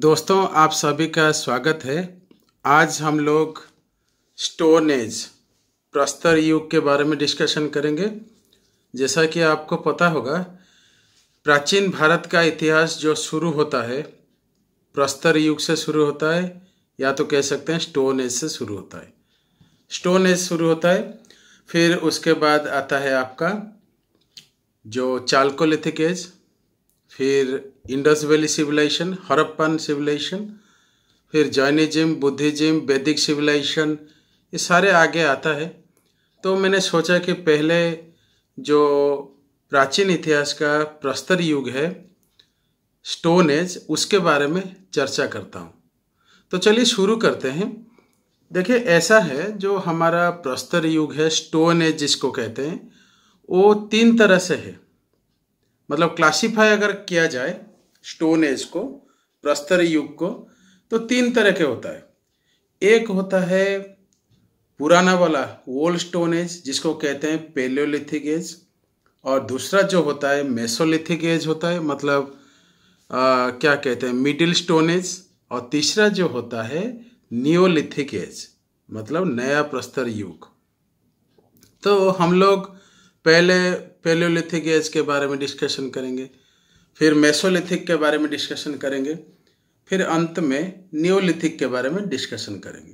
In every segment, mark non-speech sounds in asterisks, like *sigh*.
दोस्तों आप सभी का स्वागत है आज हम लोग स्टोन एज प्रस्तर युग के बारे में डिस्कशन करेंगे जैसा कि आपको पता होगा प्राचीन भारत का इतिहास जो शुरू होता है प्रस्तर युग से शुरू होता है या तो कह सकते हैं स्टोन एज से शुरू होता है स्टोन एज शुरू होता है फिर उसके बाद आता है आपका जो चालकोलिथिक एज फिर Indus valley civilisation Harappan civilisation फिर जैनिज्म बुद्धिज्म वैदिक सिविलाइजेशन ये सारे आगे आता है तो मैंने सोचा कि पहले जो प्राचीन इतिहास का प्रस्तर युग है स्टोन एज उसके बारे में चर्चा करता हूँ तो चलिए शुरू करते हैं देखिए ऐसा है जो हमारा प्रस्तर युग है स्टोन एज जिसको कहते हैं वो तीन तरह से है मतलब क्लासीफाई अगर किया जाए स्टोन एज को प्रस्तर युग को तो तीन तरह के होता है एक होता है पुराना वाला ओल्ड स्टोन एज जिसको कहते हैं पेलियोलिथिक एज और दूसरा जो होता है मेसोलिथिक एज होता है मतलब आ, क्या कहते हैं मिडिल स्टोन एज और तीसरा जो होता है नियोलिथिक एज मतलब नया प्रस्तर युग तो हम लोग पहले पेलियोलिथिक एज के बारे में डिस्कशन करेंगे फिर मेसोलिथिक के बारे में डिस्कशन करेंगे फिर अंत में न्योलिथिक के बारे में डिस्कशन करेंगे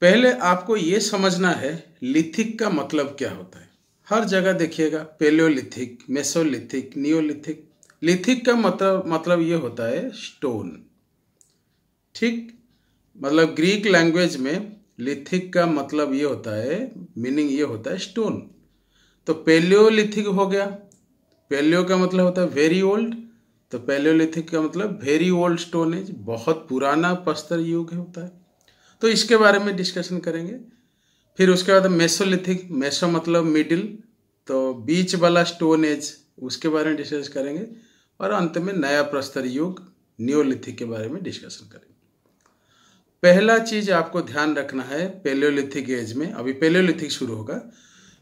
पहले आपको ये समझना है लिथिक का मतलब क्या होता है हर जगह देखिएगा पेलियोलिथिक मेसोलिथिक न्योलिथिक लिथिक का मतलब मतलब ये होता है स्टोन ठीक मतलब ग्रीक लैंग्वेज में लिथिक का मतलब ये होता है मीनिंग ये होता है स्टोन तो पेलियोलिथिक हो गया पेलियो का मतलब होता है वेरी ओल्ड तो पेलियोलिथिक का मतलब वेरी ओल्ड स्टोन एज बहुत पुराना पस्तर युग होता है तो इसके बारे में डिस्कशन करेंगे फिर उसके बाद मेसोलिथिक मेसो मतलब मिडिल तो बीच वाला स्टोन एज उसके बारे में डिस्कस करेंगे और अंत में नया प्रस्तर युग न्योलिथिक के बारे में डिस्कशन करेंगे पहला चीज आपको ध्यान रखना है पेलियोलिथिक एज में अभी पेलियोलिथिक शुरू होगा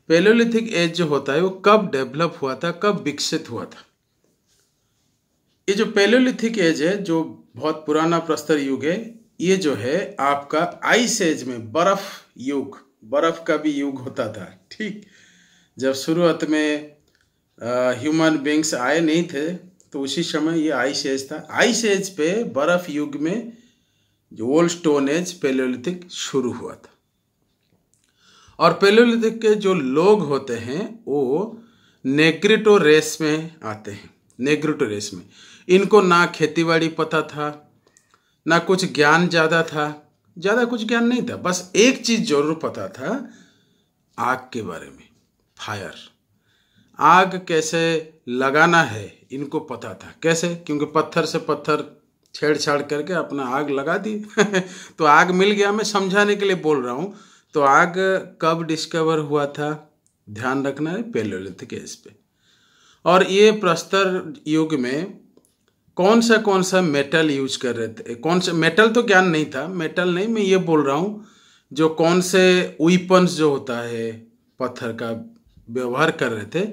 पेलोलिथिक एज जो होता है वो कब डेवलप हुआ था कब विकसित हुआ था ये जो पेलोलिथिक एज है जो बहुत पुराना प्रस्तर युग है ये जो है आपका आइस एज में बर्फ युग बर्फ का भी युग होता था ठीक जब शुरुआत में ह्यूमन बींग्स आए नहीं थे तो उसी समय ये आइस एज था आइस एज पे बर्फ युग में जो ओल्ड स्टोन एज पेलोलिथिक शुरू हुआ था और पेलोलिथिक के जो लोग होते हैं वो नेग्रिटो रेस में आते हैं नेग्रिटो रेस में इनको ना खेतीबाड़ी पता था ना कुछ ज्ञान ज़्यादा था ज़्यादा कुछ ज्ञान नहीं था बस एक चीज़ जरूर पता था आग के बारे में फायर आग कैसे लगाना है इनको पता था कैसे क्योंकि पत्थर से पत्थर छेड़छाड़ करके अपना आग लगा दी *laughs* तो आग मिल गया मैं समझाने के लिए बोल रहा हूं तो आग कब डिस्कवर हुआ था ध्यान रखना है पेलोलिथिक एज पे और ये प्रस्तर युग में कौन सा कौन सा मेटल यूज कर रहे थे कौन सा मेटल तो ज्ञान नहीं था मेटल नहीं मैं ये बोल रहा हूँ जो कौन से वीपन्स जो होता है पत्थर का व्यवहार कर रहे थे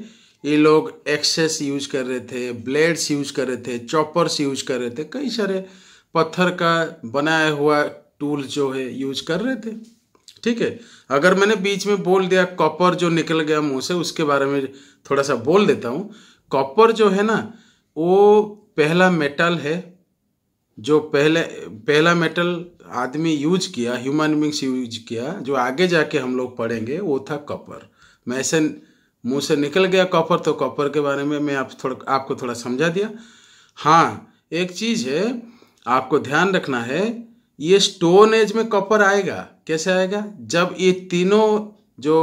ये लोग एक्सेस यूज कर रहे थे ब्लेड्स यूज कर रहे थे चॉपर्स यूज कर रहे थे कई सारे पत्थर का बनाया हुआ टूल जो है यूज कर रहे थे ठीक है अगर मैंने बीच में बोल दिया कॉपर जो निकल गया मुंह से उसके बारे में थोड़ा सा बोल देता हूँ कॉपर जो है ना वो पहला मेटल है जो पहले पहला मेटल आदमी यूज किया ह्यूमन बींग्स यूज किया जो आगे जाके हम लोग पढ़ेंगे वो था कॉपर मैं ऐसे मुंह से निकल गया कॉपर तो कॉपर के बारे में मैं आप थोड़ा आपको थोड़ा समझा दिया हाँ एक चीज़ है आपको ध्यान रखना है ये स्टोन एज में कॉपर आएगा कैसे आएगा जब ये तीनों जो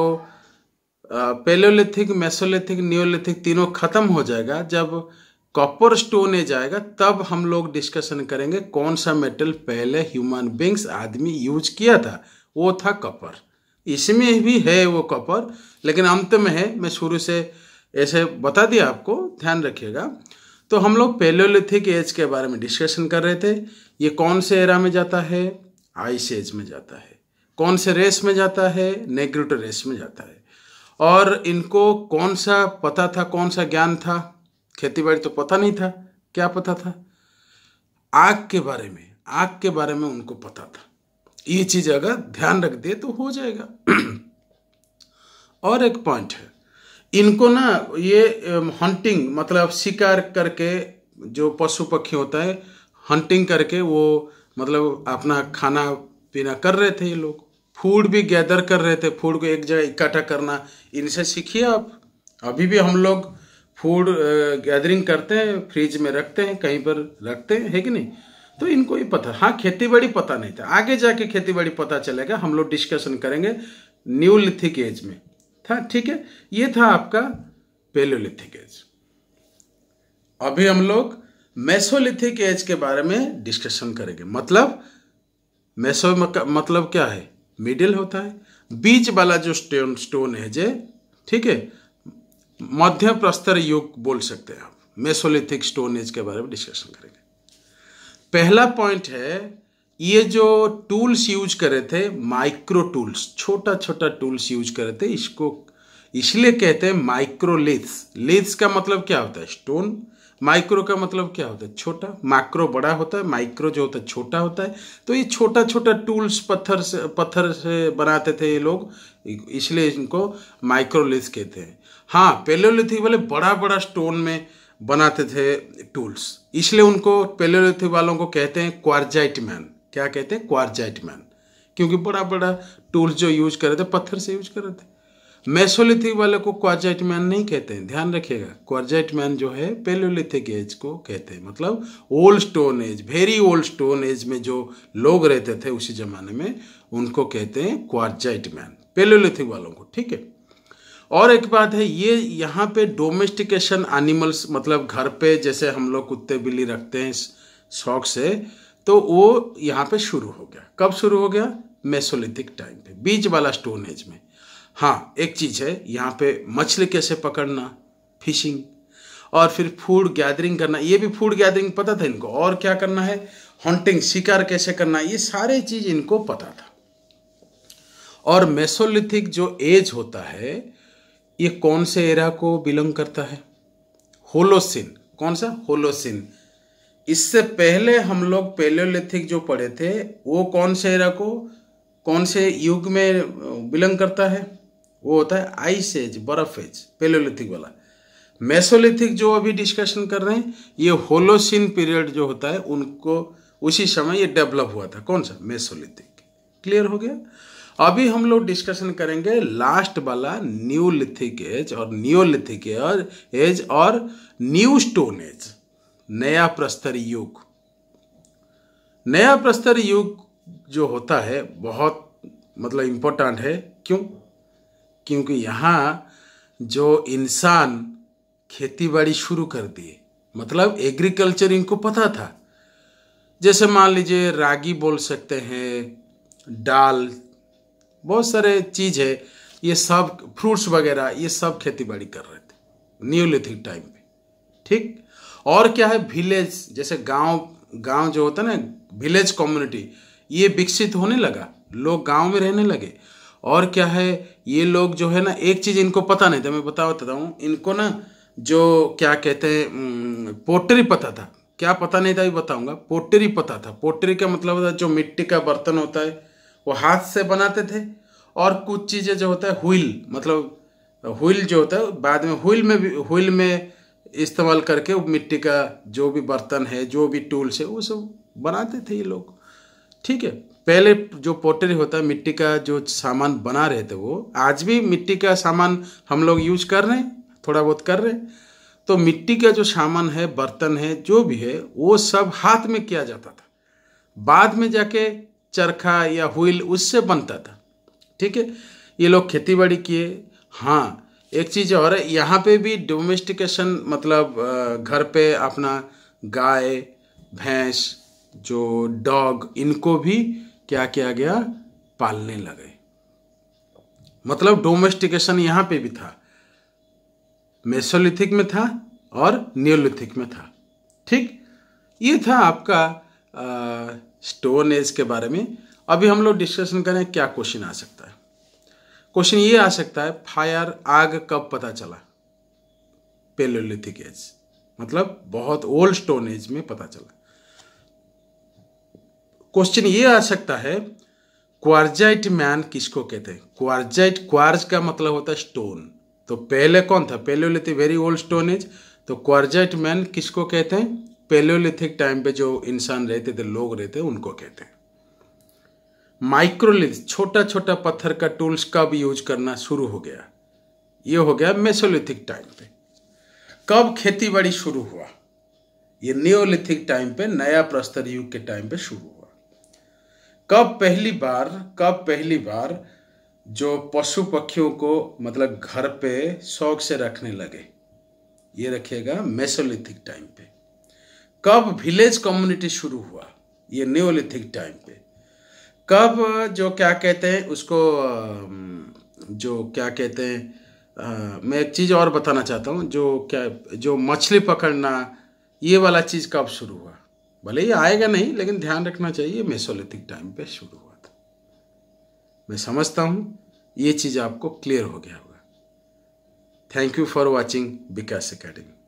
पेलोलिथिक मेसोलिथिक न्योलिथिक तीनों खत्म हो जाएगा जब कॉपर स्टोन एज आएगा तब हम लोग डिस्कशन करेंगे कौन सा मेटल पहले ह्यूमन बींग्स आदमी यूज किया था वो था कॉपर इसमें भी है वो कॉपर लेकिन अंत में है मैं शुरू से ऐसे बता दिया आपको ध्यान रखिएगा तो हम लोग पेलोलिथिक एज के बारे में डिस्कशन कर रहे थे ये कौन से एरा में जाता है आइस एज में जाता है कौन से रेस में जाता है नेग्रोट रेस में जाता है और इनको कौन सा पता था कौन सा ज्ञान था खेतीबाड़ी तो पता नहीं था क्या पता था आग के बारे में आग के बारे में उनको पता था ये चीज़ अगर ध्यान रख दे तो हो जाएगा *clears throat* और एक पॉइंट है इनको ना ये हंटिंग मतलब शिकार करके जो पशु पक्षी होता है हंटिंग करके वो मतलब अपना खाना पीना कर रहे थे ये लोग फूड भी गैदर कर रहे थे फूड को एक जगह इकट्ठा करना इनसे सीखिए आप अभी भी हम लोग फूड गैदरिंग करते हैं फ्रिज में रखते हैं कहीं पर रखते हैं है कि नहीं तो इनको ही पता हाँ खेती बाड़ी पता नहीं था आगे जाके खेती बाड़ी पता चलेगा हम लोग डिस्कशन करेंगे न्यू लिथिक एज में था ठीक है ये था आपका पेलोलिथिक एज अभी हम लोग मेसोलिथिक एज के बारे में डिस्कशन करेंगे मतलब मेसो मतलब क्या है मिडिल होता है बीच वाला जो स्टोन स्टोन एज है ठीक है मध्य प्रस्तर युग बोल सकते हैं आप मेसोलिथिक स्टोन एज के बारे में डिस्कशन करेंगे पहला पॉइंट है ये जो टूल्स यूज करे थे माइक्रो टूल्स छोटा छोटा टूल्स यूज करे थे इसको इसलिए कहते हैं माइक्रो लिथ्स का मतलब क्या होता है स्टोन माइक्रो का मतलब क्या होता है छोटा माइक्रो बड़ा होता है माइक्रो जो होता है छोटा होता है तो ये छोटा छोटा टूल्स पत्थर से पत्थर से बनाते थे ये लोग इसलिए इनको माइक्रोलिथ कहते हैं हाँ पेलोलिथिक वाले बड़ा बड़ा स्टोन में बनाते थे टूल्स इसलिए उनको पेलोलिथिक वालों को कहते हैं क्वारजाइट मैन क्या कहते हैं क्वारजाइट मैन क्योंकि बड़ा बड़ा टूल जो यूज कर रहे थे पत्थर से यूज कर रहे थे मैसोलिथिक वाले को क्वारजाइट मैन नहीं कहते हैं ध्यान रखिएगा क्वारजाइट मैन जो है पेलोलिथिक एज को कहते हैं मतलब old stone age very old stone age में जो लोग रहते थे उसी जमाने में उनको कहते हैं क्वारजाइट मैन पेलोलिथिक वालों को ठीक है और एक बात है ये यहाँ पे डोमेस्टिकेशन एनिमल्स मतलब घर पे जैसे हम लोग कुत्ते बिल्ली रखते हैं शौक से तो वो यहाँ पे शुरू हो गया कब शुरू हो गया मेसोलिथिक टाइम पे बीच वाला स्टोन एज में हाँ एक चीज़ है यहाँ पे मछली कैसे पकड़ना फिशिंग और फिर फूड गैदरिंग करना ये भी फूड गैदरिंग पता था इनको और क्या करना है हॉन्टिंग शिकार कैसे करना ये सारे चीज़ इनको पता था और मेसोलिथिक जो एज होता है ये कौन से एरा को बिलोंग करता है होलोसिन कौन सा होलोसिन इससे पहले हम लोग पेलियोलिथिक जो पढ़े थे वो कौन से एरा को कौन से युग में बिलोंग करता है वो होता है आइस एज बर्फ एज पेलोलिथिक वाला मेसोलिथिक जो अभी डिस्कशन कर रहे हैं ये होलोसिन पीरियड जो होता है उनको उसी समय ये डेवलप हुआ था कौन सा मेसोलिथिक क्लियर हो गया अभी हम लोग डिस्कशन करेंगे लास्ट वाला न्यूलिथिक एज और न्यूलिथिक एज और न्यू स्टोन एज नया प्रस्तर युग नया प्रस्तर युग जो होता है बहुत मतलब इम्पोर्टेंट है क्यों क्योंकि यहाँ जो इंसान खेतीबाड़ी शुरू कर दिए मतलब एग्रीकल्चर इनको पता था जैसे मान लीजिए रागी बोल सकते हैं डाल बहुत सारे चीज़ है ये सब फ्रूट्स वगैरह ये सब खेती बाड़ी कर रहे थे न्यूलिथिक टाइम में ठीक और क्या है विलेज जैसे गांव गांव जो होता है ना विलेज कम्युनिटी ये विकसित होने लगा लोग गांव में रहने लगे और क्या है ये लोग जो है ना एक चीज़ इनको पता नहीं था मैं बता बताता हूँ इनको ना जो क्या कहते हैं पोट्री पता था क्या पता नहीं था ये बताऊँगा पोट्री पता था पोट्री का मतलब था जो मिट्टी का बर्तन होता है वो हाथ से बनाते थे और कुछ चीज़ें जो होता है हुईल मतलब हुईल जो होता है बाद में हुईल में भी हुईल में इस्तेमाल करके मिट्टी का जो भी बर्तन है जो भी टूल्स है वो सब बनाते थे ये लोग ठीक है पहले जो पोटरी होता है मिट्टी का जो सामान बना रहे थे वो आज भी मिट्टी का सामान हम लोग यूज कर रहे हैं थोड़ा बहुत कर रहे हैं तो मिट्टी का जो सामान है बर्तन है जो भी है वो सब हाथ में किया जाता था बाद में जाके चरखा या व्हील उससे बनता था ठीक है ये लोग खेती बाड़ी किए हाँ एक चीज़ और है यहाँ पे भी डोमेस्टिकेशन मतलब घर पे अपना गाय भैंस जो डॉग इनको भी क्या किया गया पालने लगे मतलब डोमेस्टिकेशन यहाँ पे भी था मेसोलिथिक में था और न्योलिथिक में था ठीक ये था आपका आ, स्टोन एज के बारे में अभी हम लोग डिस्कशन करें क्या क्वेश्चन आ सकता है क्वेश्चन ये आ सकता है फायर आग कब पता चला पेलोलिथिक एज मतलब बहुत ओल्ड स्टोन एज में पता चला क्वेश्चन ये आ सकता है क्वारजाइट मैन किसको कहते हैं क्वारजाइट क्वार्ज का मतलब होता है स्टोन तो पहले कौन था palaeolithic very old stone age तो क्वारजाइट मैन किसको कहते हैं पेलोलिथिक टाइम पे जो इंसान रहते थे लोग रहते उनको कहते हैं माइक्रोलिथ छोटा छोटा पत्थर का टूल्स का भी यूज करना शुरू हो गया ये हो गया मेसोलिथिक टाइम पे कब खेतीबाड़ी शुरू हुआ ये नियोलिथिक टाइम पे नया प्रस्तर युग के टाइम पे शुरू हुआ कब पहली बार कब पहली बार जो पशु पक्षियों को मतलब घर पे शौक से रखने लगे ये रखेगा मेसोलिथिक टाइम पे कब विलेज कम्युनिटी शुरू हुआ ये नियोलिथिक टाइम पे कब जो क्या कहते हैं उसको जो क्या कहते हैं मैं एक चीज़ और बताना चाहता हूँ जो क्या जो मछली पकड़ना ये वाला चीज़ कब शुरू हुआ भले ही आएगा नहीं लेकिन ध्यान रखना चाहिए मेसोलिथिक टाइम पे शुरू हुआ था मैं समझता हूँ ये चीज़ आपको क्लियर हो गया होगा thank you for watching Vikas academy